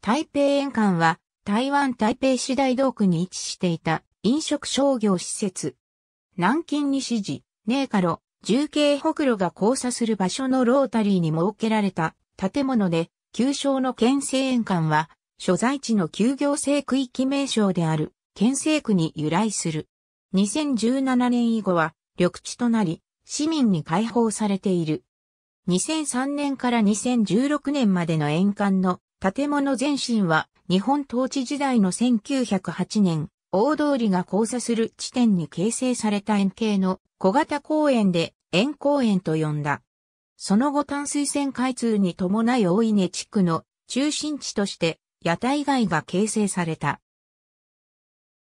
台北沿館は台湾台北市大道区に位置していた飲食商業施設。南京西寺、ーカ路、重慶北路が交差する場所のロータリーに設けられた建物で、旧称の県政沿館は、所在地の休業制区域名称である県政区に由来する。2017年以後は緑地となり、市民に開放されている。2003年から2016年までの沿館の建物前身は日本統治時代の1908年、大通りが交差する地点に形成された円形の小型公園で円公園と呼んだ。その後淡水線開通に伴い大稲地区の中心地として屋台街が形成された。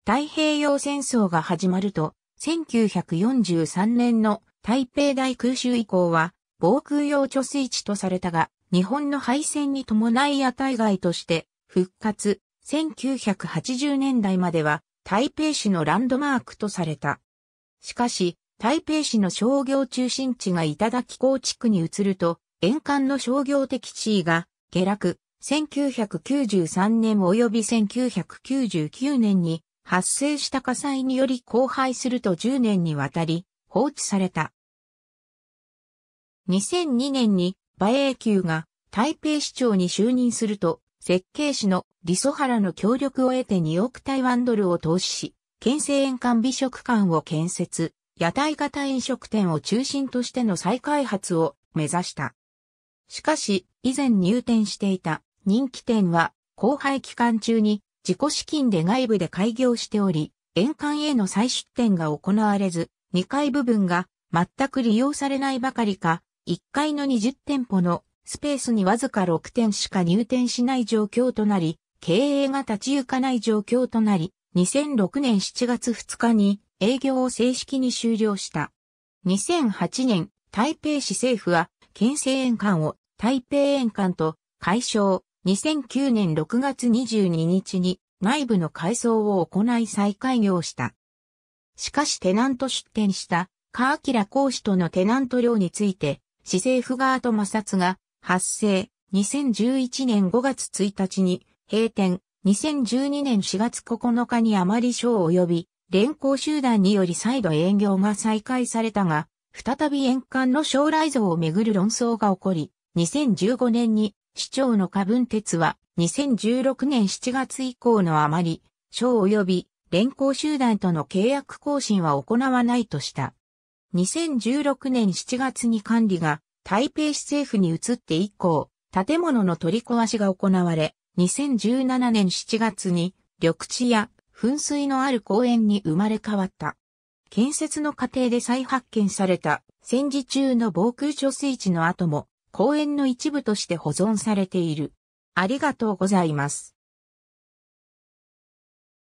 太平洋戦争が始まると、1943年の台北大空襲以降は防空用貯水池とされたが、日本の敗戦に伴い屋台街として復活、1980年代までは台北市のランドマークとされた。しかし、台北市の商業中心地が頂港地区に移ると、沿岸の商業的地位が下落、1993年及び1999年に発生した火災により荒廃すると10年にわたり放置された。2002年に馬英九が台北市長に就任すると、設計士のリソハラの協力を得て2億台湾ドルを投資し、県政円間美食館を建設、屋台型飲食店を中心としての再開発を目指した。しかし、以前入店していた人気店は、後輩期間中に自己資金で外部で開業しており、円間への再出店が行われず、2階部分が全く利用されないばかりか、1階の20店舗のスペースにわずか6店しか入店しない状況となり、経営が立ち行かない状況となり、2006年7月2日に営業を正式に終了した。2008年、台北市政府は、県政園館を台北園館と解消。2009年6月22日に内部の改装を行い再開業した。しかしテナント出店した、カーキラ講師とのテナント料について、市政府側と摩擦が発生。2011年5月1日に閉店。2012年4月9日にあまり賞及び連行集団により再度営業が再開されたが、再び円環の将来像をめぐる論争が起こり、2015年に市長の過分鉄は2016年7月以降のあまり、省及び連行集団との契約更新は行わないとした。2016年7月に管理が台北市政府に移って以降、建物の取り壊しが行われ、2017年7月に緑地や噴水のある公園に生まれ変わった。建設の過程で再発見された戦時中の防空貯水池の後も公園の一部として保存されている。ありがとうございます。